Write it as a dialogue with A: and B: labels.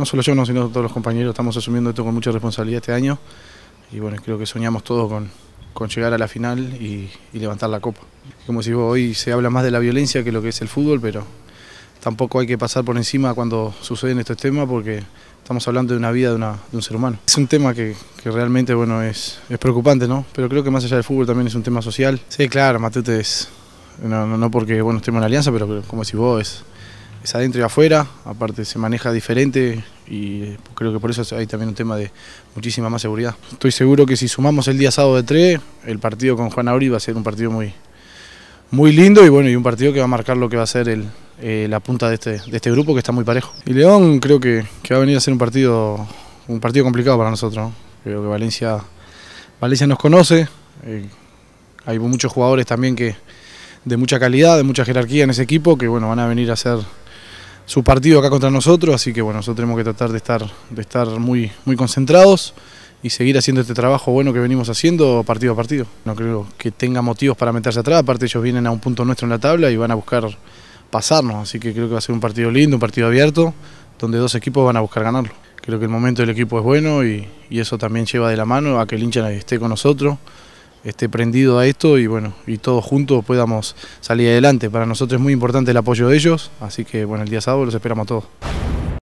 A: no solo yo, no, sino todos los compañeros, estamos asumiendo esto con mucha responsabilidad este año y bueno, creo que soñamos todos con, con llegar a la final y, levantar la copa. Como si hoy se habla más de la violencia que lo que es el fútbol, pero tampoco hay que pasar por encima cuando suceden estos temas porque estamos hablando de una vida de, una, de un ser humano. Es un tema que, que realmente bueno, es, es, preocupante, ¿no? Pero creo que más allá del fútbol también es un tema social. Sí, claro, Matute es, no, no, porque bueno, estemos en la alianza, pero como si vos es es adentro y afuera, aparte se maneja diferente y pues, creo que por eso hay también un tema de muchísima más seguridad. Estoy seguro que si sumamos el día sábado de 3, el partido con Juan Auri va a ser un partido muy, muy lindo y bueno, y un partido que va a marcar lo que va a ser eh, la punta este, de este, grupo que está muy parejo. Y León creo que, va a venir a ser un partido, un partido complicado para nosotros. Creo que Valencia, Valencia nos conoce, eh, hay muchos jugadores también que de mucha calidad, de mucha jerarquía en ese equipo que bueno, van a venir a ser su partido acá contra nosotros, así que bueno, nosotros tenemos que tratar de estar, de estar muy, muy concentrados y seguir haciendo este trabajo bueno que venimos haciendo partido a partido. No creo que tenga motivos para meterse atrás, aparte ellos vienen a un punto nuestro en la tabla y van a buscar pasarnos, así que creo que va a ser un partido lindo, un partido abierto, donde dos equipos van a buscar ganarlo. Creo que el momento del equipo es bueno y, eso también lleva de la mano a que el hincha esté con nosotros esté prendido a esto y bueno, y todos juntos podamos salir adelante. Para nosotros es muy importante el apoyo de ellos, así que bueno, el día sábado los esperamos a todos.